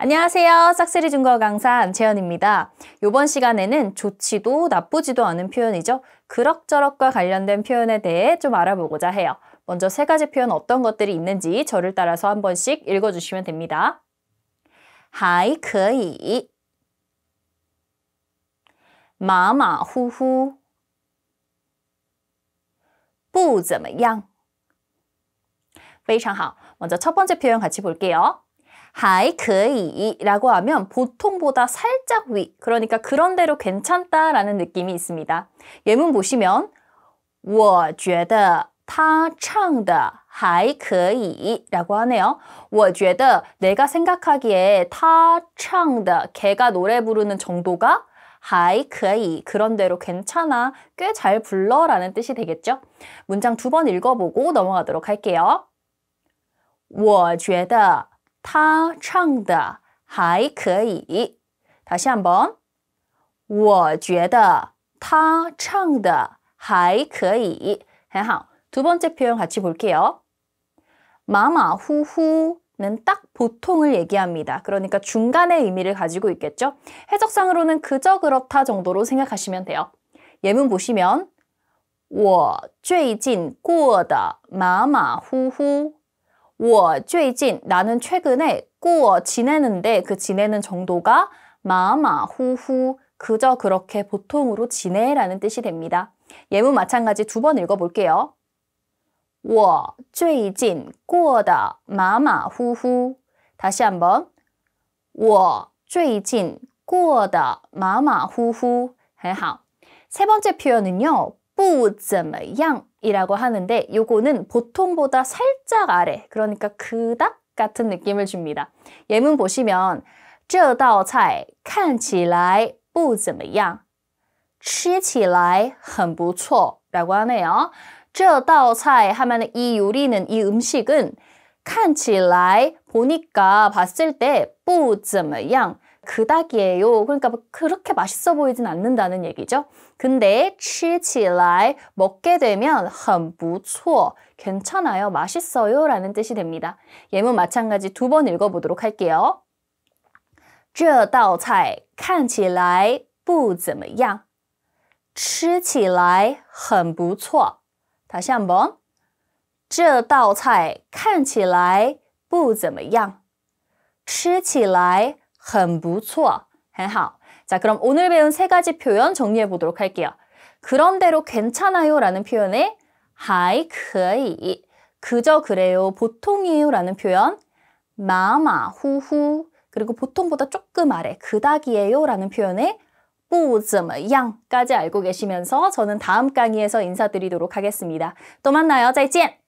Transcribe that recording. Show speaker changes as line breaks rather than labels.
안녕하세요. 싹쓸이 중국어 강사 안채연입니다. 이번 시간에는 좋지도 나쁘지도 않은 표현이죠. 그럭저럭과 관련된 표현에 대해 좀 알아보고자 해요. 먼저 세 가지 표현 어떤 것들이 있는지 저를 따라서 한 번씩 읽어주시면 됩니다. 还可以马马虎虎 不怎么样非常好먼저 첫 번째 표현 같이 볼게요. 하이可이라고 하면 보통보다 살짝 위, 그러니까 그런대로 괜찮다라는 느낌이 있습니다. 예문 보시면 我觉得他唱的还可以라고 하네요. 我觉得 내가 생각하기에 他唱的 걔가 노래 부르는 정도가 하이, 그이, 그런대로 괜찮아, 꽤 잘 불러 라는 뜻이 되겠죠? 문장 두 번 읽어보고 넘어가도록 할게요. 我觉得 他唱的还可以。다시 한번. 我觉得他唱的还可以。 很好。두 번째 표현 같이 볼게요. 마마후후 는딱 보통을 얘기합니다. 그러니까 중간의 의미를 가지고 있겠죠? 해석상으로는 그저 그렇다 정도로 생각하시면 돼요. 예문 보시면 我最近过得马马虎虎我最近 나는 최근에 꾸어 지내는데 그 지내는 정도가 마마후후 그저 그렇게 보통으로 지내라는 뜻이 됩니다. 예문 마찬가지 두 번 읽어볼게요. 我最近过得马马虎虎 다시 한번 我最近过得马马虎虎很好세 번째 표현은요 不怎么样 이라고 하는데 요거는 보통보다 살짝 아래 그러니까 그닥 같은 느낌을 줍니다. 예문 보시면 这道菜看起来不怎么样吃起来很不错 라고 하네요. 这道菜 하면 이 요리는 이 음식은 看起来 보니까 봤을 때不怎么样 그닥이에요. 그러니까 뭐 그렇게 맛있어 보이진 않는다는 얘기죠. 근데 치起来 먹게 되면 很不错 괜찮아요, 맛있어요 라는 뜻이 됩니다. 예문 마찬가지 두 번 읽어보도록 할게요. 这道菜看起来不怎么样吃起来很不错 다시 한번 这道菜看起来不怎么样吃起来很不错,很好. 자, 그럼 오늘 배운 세 가지 표현 정리해 보도록 할게요. 그런대로 괜찮아요 라는 표현에 还可以, 그저 그래요, 보통이에요 라는 표현 마마후후, 그리고 보통보다 조금 아래, 그닥이에요 라는 표현에 不怎么样까지 알고 계시면서 저는 다음 강의에서 인사드리도록 하겠습니다. 또 만나요. 再见!